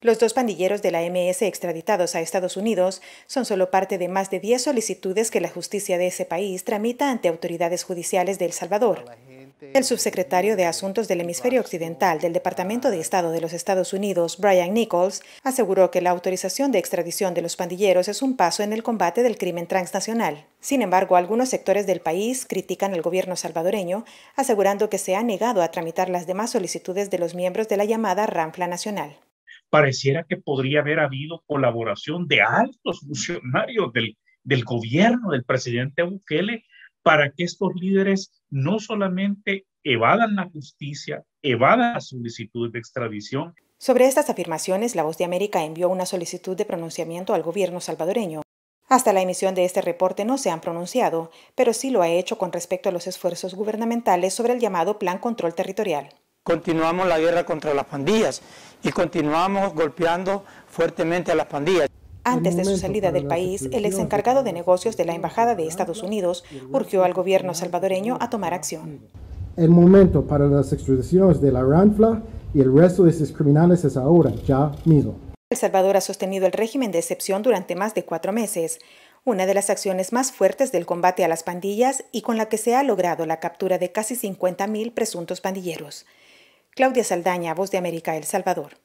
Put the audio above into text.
Los dos pandilleros de la MS extraditados a Estados Unidos son solo parte de más de 10 solicitudes que la justicia de ese país tramita ante autoridades judiciales de El Salvador. El subsecretario de Asuntos del Hemisferio Occidental del Departamento de Estado de los Estados Unidos, Brian Nichols, aseguró que la autorización de extradición de los pandilleros es un paso en el combate del crimen transnacional. Sin embargo, algunos sectores del país critican al gobierno salvadoreño, asegurando que se ha negado a tramitar las demás solicitudes de los miembros de la llamada Ranfla Nacional pareciera que podría haber habido colaboración de altos funcionarios del, gobierno del presidente Bukele para que estos líderes no solamente evadan la justicia, evadan la solicitud de extradición. Sobre estas afirmaciones, La Voz de América envió una solicitud de pronunciamiento al gobierno salvadoreño. Hasta la emisión de este reporte no se han pronunciado, pero sí lo ha hecho con respecto a los esfuerzos gubernamentales sobre el llamado Plan Control Territorial continuamos la guerra contra las pandillas y continuamos golpeando fuertemente a las pandillas. Antes de su salida del país, el ex encargado de negocios de la Embajada de Estados Unidos urgió al gobierno salvadoreño a tomar acción. El momento para las extradiciones de la RANFLA y el resto de estos criminales es ahora, ya mismo. El Salvador ha sostenido el régimen de excepción durante más de cuatro meses, una de las acciones más fuertes del combate a las pandillas y con la que se ha logrado la captura de casi 50.000 presuntos pandilleros. Claudia Saldaña, Voz de América, El Salvador.